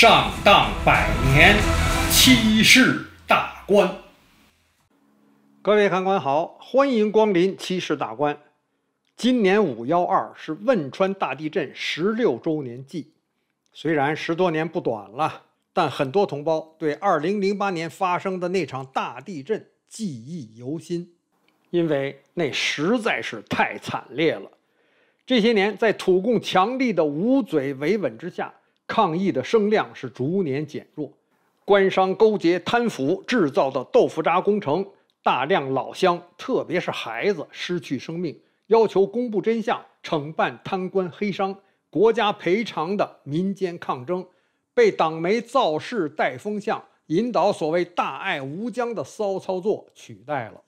上当百年，七世大官。各位看官好，欢迎光临七世大观。今年五幺二是汶川大地震十六周年祭，虽然十多年不短了，但很多同胞对二零零八年发生的那场大地震记忆犹新，因为那实在是太惨烈了。这些年，在土共强力的捂嘴维稳之下。抗议的声量是逐年减弱，官商勾结、贪腐制造的豆腐渣工程，大量老乡，特别是孩子失去生命，要求公布真相、惩办贪官黑商、国家赔偿的民间抗争，被党媒造势带风向、引导所谓“大爱无疆”的骚操作取代了。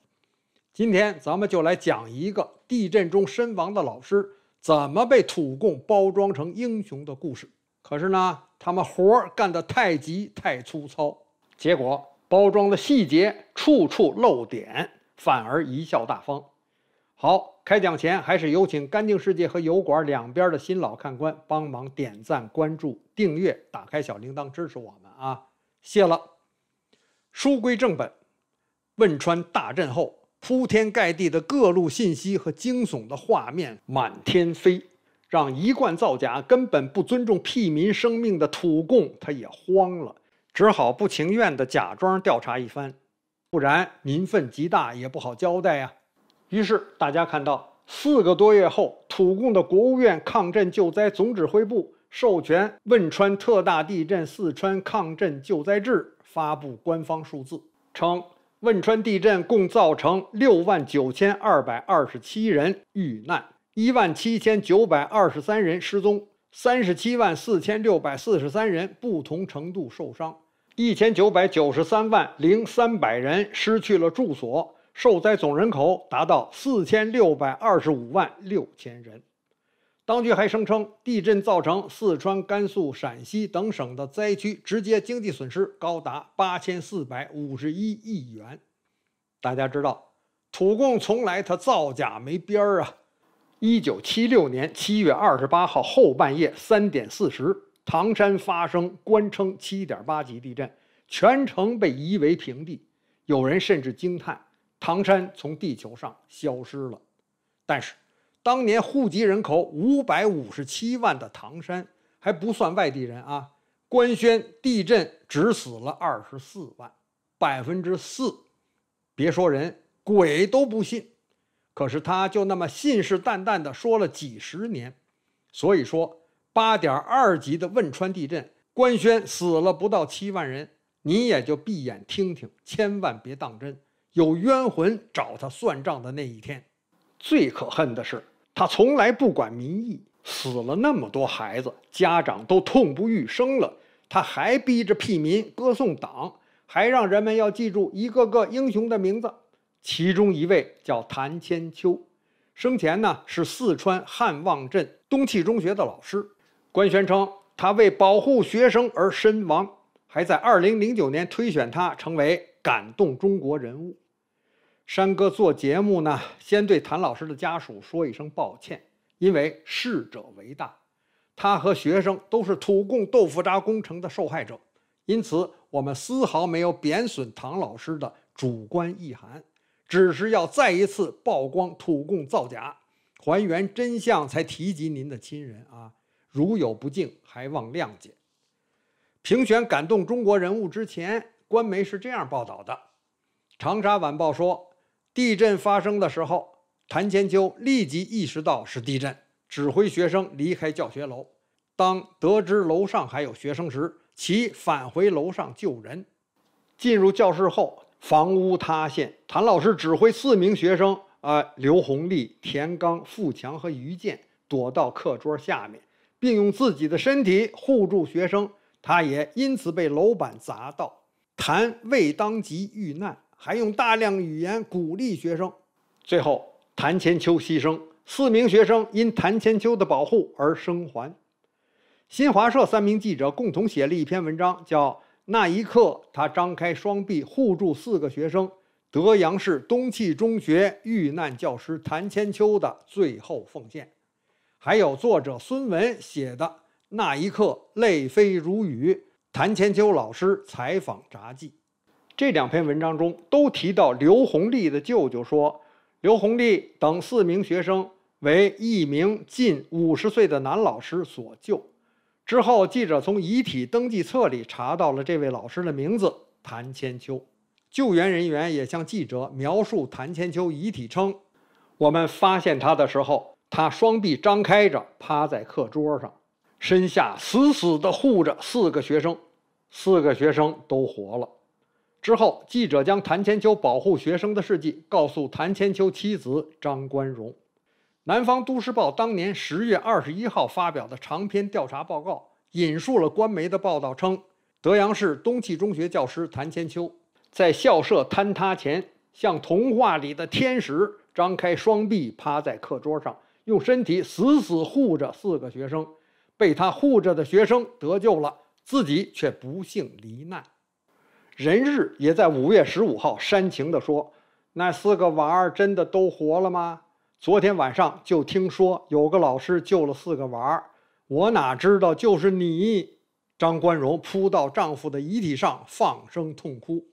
今天咱们就来讲一个地震中身亡的老师，怎么被土共包装成英雄的故事。可是呢，他们活干得太急、太粗糙，结果包装的细节处处漏点，反而贻笑大方。好，开讲前还是有请干净世界和油管两边的新老看官帮忙点赞、关注、订阅，打开小铃铛支持我们啊，谢了。书归正本，汶川大震后，铺天盖地的各路信息和惊悚的画面满天飞。让一贯造假、根本不尊重屁民生命的土共，他也慌了，只好不情愿地假装调查一番，不然民愤极大，也不好交代呀。于是大家看到，四个多月后，土共的国务院抗震救灾总指挥部授权《汶川特大地震四川抗震救灾志》发布官方数字，称汶川地震共造成六万九千二百二十七人遇难。一万七千九百二十三人失踪，三十七万四千六百四十三人不同程度受伤，一千九百九十三万零三百人失去了住所。受灾总人口达到四千六百二十五万六千人。当局还声称，地震造成四川、甘肃、陕西等省的灾区直接经济损失高达八千四百五十一亿元。大家知道，土共从来它造假没边儿啊。一九七六年七月二十八号后半夜三点四十，唐山发生官称七点八级地震，全城被夷为平地。有人甚至惊叹：“唐山从地球上消失了。”但是，当年户籍人口五百五十七万的唐山还不算外地人啊。官宣地震只死了二十四万，百分之四，别说人，鬼都不信。可是他就那么信誓旦旦地说了几十年，所以说八点二级的汶川地震官宣死了不到七万人，你也就闭眼听听，千万别当真。有冤魂找他算账的那一天。最可恨的是，他从来不管民意，死了那么多孩子，家长都痛不欲生了，他还逼着屁民歌颂党，还让人们要记住一个个英雄的名字。其中一位叫谭千秋，生前呢是四川汉旺镇东汽中学的老师，官宣称他为保护学生而身亡，还在二零零九年推选他成为感动中国人物。山哥做节目呢，先对谭老师的家属说一声抱歉，因为逝者为大，他和学生都是土共豆腐渣工程的受害者，因此我们丝毫没有贬损唐老师的主观意涵。只是要再一次曝光土共造假、还原真相，才提及您的亲人啊！如有不敬，还望谅解。评选感动中国人物之前，官媒是这样报道的：《长沙晚报》说，地震发生的时候，谭千秋立即意识到是地震，指挥学生离开教学楼。当得知楼上还有学生时，其返回楼上救人。进入教室后。房屋塌陷，谭老师指挥四名学生：，呃，刘红立、田刚、付强和于建，躲到课桌下面，并用自己的身体护住学生。他也因此被楼板砸到，谭未当即遇难，还用大量语言鼓励学生。最后，谭千秋牺牲，四名学生因谭千秋的保护而生还。新华社三名记者共同写了一篇文章，叫。那一刻，他张开双臂护住四个学生，德阳市东汽中学遇难教师谭千秋的最后奉献。还有作者孙文写的《那一刻，泪飞如雨》，谭千秋老师采访札记。这两篇文章中都提到，刘洪利的舅舅说，刘洪利等四名学生为一名近五十岁的男老师所救。之后，记者从遗体登记册里查到了这位老师的名字——谭千秋。救援人员也向记者描述谭千秋遗体称：“我们发现他的时候，他双臂张开着，趴在课桌上，身下死死地护着四个学生。四个学生都活了。”之后，记者将谭千秋保护学生的事迹告诉谭千秋妻子张关荣。南方都市报当年十月二十一号发表的长篇调查报告，引述了官媒的报道称，德阳市东汽中学教师谭千秋，在校舍坍塌前，像童话里的天使，张开双臂趴在课桌上，用身体死死护着四个学生。被他护着的学生得救了，自己却不幸罹难。人日也在五月十五号煽情地说：“那四个娃儿真的都活了吗？”昨天晚上就听说有个老师救了四个娃儿，我哪知道就是你！张关荣扑到丈夫的遗体上，放声痛哭。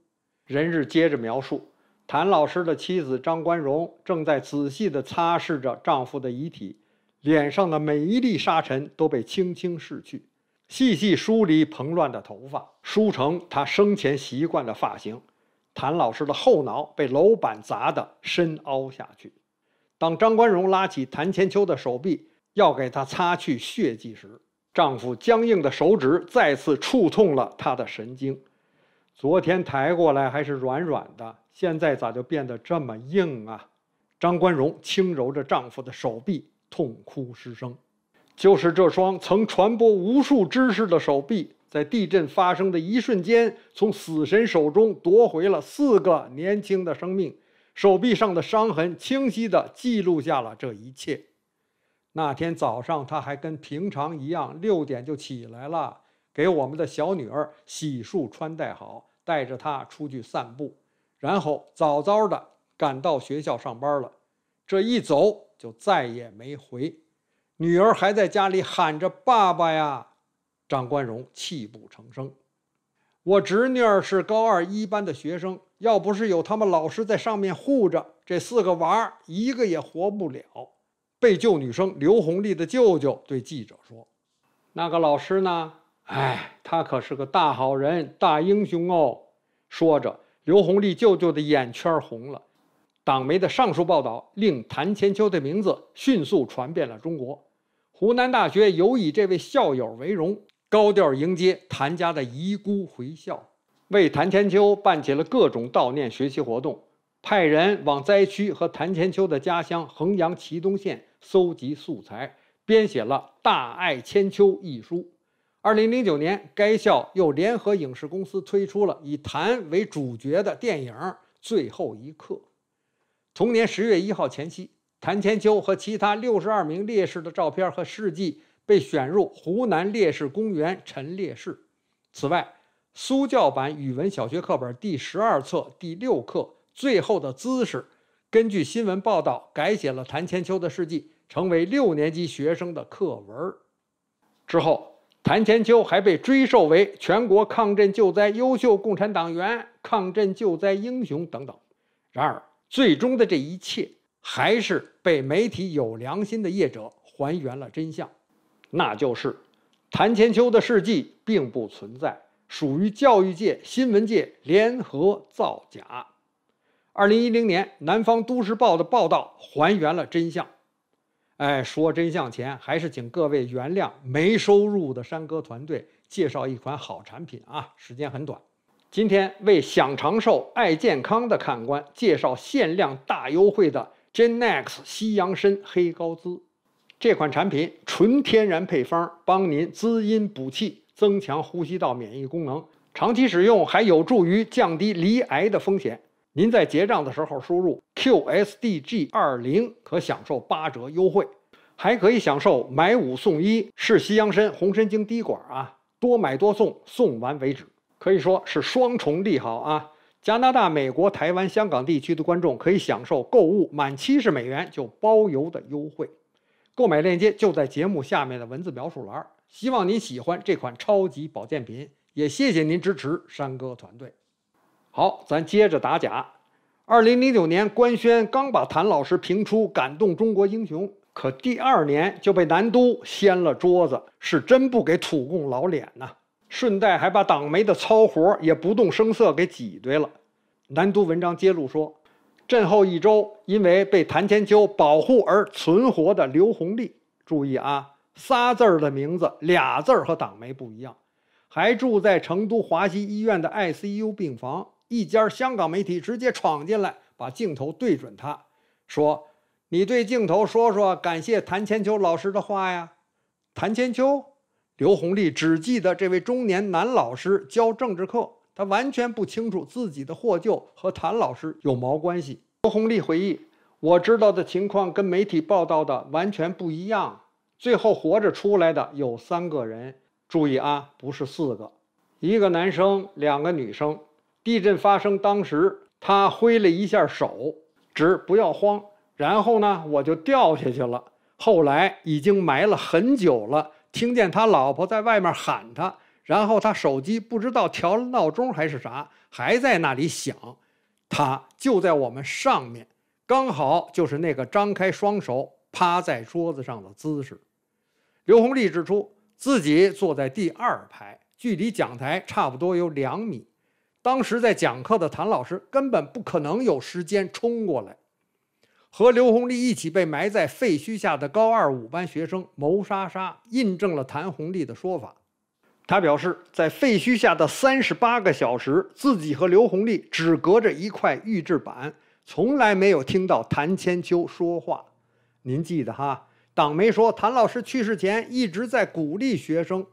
人日接着描述：谭老师的妻子张关荣正在仔细地擦拭着丈夫的遗体，脸上的每一粒沙尘都被轻轻拭去，细细梳理蓬乱的头发，梳成他生前习惯的发型。谭老师的后脑被楼板砸得深凹下去。当张关荣拉起谭千秋的手臂，要给他擦去血迹时，丈夫僵硬的手指再次触痛了他的神经。昨天抬过来还是软软的，现在咋就变得这么硬啊？张关荣轻揉着丈夫的手臂，痛哭失声。就是这双曾传播无数知识的手臂，在地震发生的一瞬间，从死神手中夺回了四个年轻的生命。手臂上的伤痕清晰地记录下了这一切。那天早上，他还跟平常一样，六点就起来了，给我们的小女儿洗漱穿戴好，带着她出去散步，然后早早地赶到学校上班了。这一走就再也没回。女儿还在家里喊着“爸爸呀”，张冠荣泣不成声。我侄女是高二一班的学生，要不是有他们老师在上面护着，这四个娃儿一个也活不了。被救女生刘红丽的舅舅对记者说：“那个老师呢？哎，他可是个大好人、大英雄哦。”说着，刘红丽舅舅的眼圈红了。党媒的上述报道令谭千秋的名字迅速传遍了中国，湖南大学尤以这位校友为荣。高调迎接谭家的遗孤回校，为谭千秋办起了各种悼念学习活动，派人往灾区和谭千秋的家乡衡阳祁东县搜集素材，编写了《大爱千秋》一书。二零零九年，该校又联合影视公司推出了以谭为主角的电影《最后一刻》。同年十月一号前夕，谭千秋和其他六十二名烈士的照片和事迹。被选入湖南烈士公园陈列室。此外，苏教版语文小学课本第十二册第六课《最后的姿势》，根据新闻报道改写了谭千秋的事迹，成为六年级学生的课文。之后，谭千秋还被追授为全国抗震救灾优秀共产党员、抗震救灾英雄等等。然而，最终的这一切还是被媒体有良心的业者还原了真相。那就是谭千秋的事迹并不存在，属于教育界、新闻界联合造假。二零一零年，《南方都市报》的报道还原了真相。哎，说真相前，还是请各位原谅没收入的山哥团队介绍一款好产品啊，时间很短。今天为想长寿、爱健康的看官介绍限量大优惠的 Genex 西洋参黑高滋。这款产品纯天然配方，帮您滋阴补气，增强呼吸道免疫功能。长期使用还有助于降低离癌的风险。您在结账的时候输入 QSDG 二零，可享受八折优惠，还可以享受买五送一，是西洋参红参精滴管啊，多买多送，送完为止，可以说是双重利好啊！加拿大、美国、台湾、香港地区的观众可以享受购物满七十美元就包邮的优惠。购买链接就在节目下面的文字描述栏儿，希望您喜欢这款超级保健品，也谢谢您支持山哥团队。好，咱接着打假。二零零九年官宣刚把谭老师评出感动中国英雄，可第二年就被南都掀了桌子，是真不给土共老脸呐，顺带还把党媒的操活也不动声色给挤兑了。南都文章揭露说。震后一周，因为被谭千秋保护而存活的刘红利，注意啊，仨字儿的名字，俩字儿和党媒不一样，还住在成都华西医院的 ICU 病房。一家香港媒体直接闯进来，把镜头对准他，说：“你对镜头说说感谢谭千秋老师的话呀。”谭千秋，刘红利只记得这位中年男老师教政治课。他完全不清楚自己的获救和谭老师有毛关系。刘红丽回忆，我知道的情况跟媒体报道的完全不一样。最后活着出来的有三个人，注意啊，不是四个，一个男生，两个女生。地震发生当时，他挥了一下手，指不要慌。然后呢，我就掉下去了。后来已经埋了很久了，听见他老婆在外面喊他。然后他手机不知道调了闹钟还是啥，还在那里响。他就在我们上面，刚好就是那个张开双手趴在桌子上的姿势。刘红利指出，自己坐在第二排，距离讲台差不多有两米。当时在讲课的谭老师根本不可能有时间冲过来。和刘红利一起被埋在废墟下的高二五班学生牟莎莎，印证了谭红利的说法。他表示，在废墟下的三十八个小时，自己和刘红利只隔着一块预制板，从来没有听到谭千秋说话。您记得哈？党媒说，谭老师去世前一直在鼓励学生，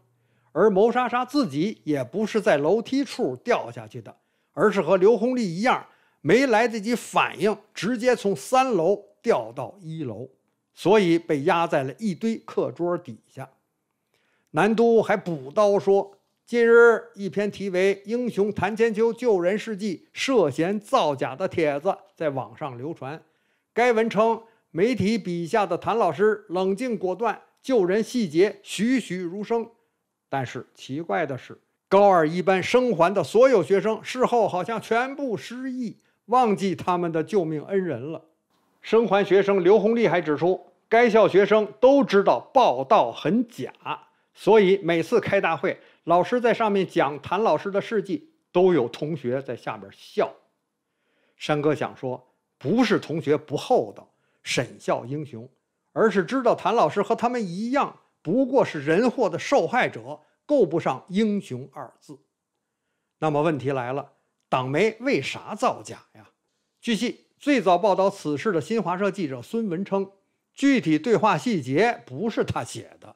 而谋莎莎自己也不是在楼梯处掉下去的，而是和刘红利一样，没来得及反应，直接从三楼掉到一楼，所以被压在了一堆课桌底下。南都还补刀说，近日一篇题为《英雄谭千秋救人事迹涉嫌造假》的帖子在网上流传。该文称，媒体笔下的谭老师冷静果断，救人细节栩栩如生。但是奇怪的是，高二一班生还的所有学生事后好像全部失忆，忘记他们的救命恩人了。生还学生刘红利还指出，该校学生都知道报道很假。所以每次开大会，老师在上面讲谭老师的事迹，都有同学在下边笑。山哥想说，不是同学不厚道、沈笑英雄，而是知道谭老师和他们一样，不过是人祸的受害者，够不上英雄二字。那么问题来了，党媒为啥造假呀？据悉，最早报道此事的新华社记者孙文称，具体对话细节不是他写的。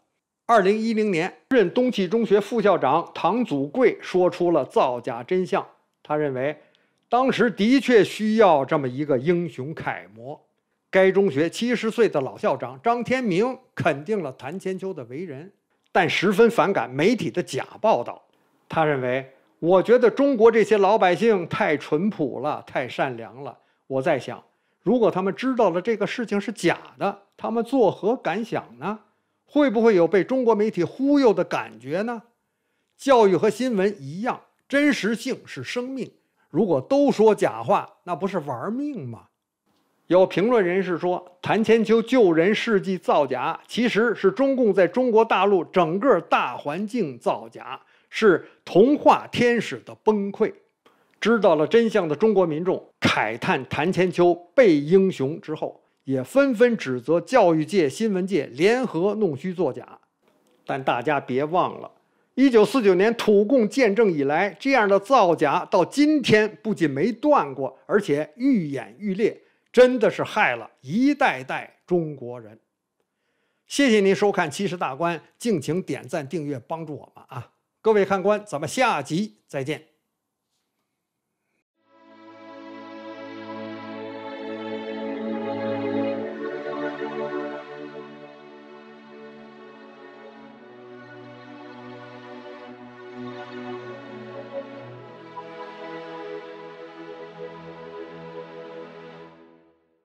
二零一零年，任东汽中学副校长唐祖贵说出了造假真相。他认为，当时的确需要这么一个英雄楷模。该中学七十岁的老校长张天明肯定了谭千秋的为人，但十分反感媒体的假报道。他认为，我觉得中国这些老百姓太淳朴了，太善良了。我在想，如果他们知道了这个事情是假的，他们作何感想呢？会不会有被中国媒体忽悠的感觉呢？教育和新闻一样，真实性是生命。如果都说假话，那不是玩命吗？有评论人士说，谭千秋救人事迹造假，其实是中共在中国大陆整个大环境造假，是童话天使的崩溃。知道了真相的中国民众，慨叹谭千秋被英雄之后。也纷纷指责教育界、新闻界联合弄虚作假，但大家别忘了，一九四九年土共建政以来，这样的造假到今天不仅没断过，而且愈演愈烈，真的是害了一代代中国人。谢谢您收看《七十大观》，敬请点赞、订阅，帮助我们啊！各位看官，咱们下集再见。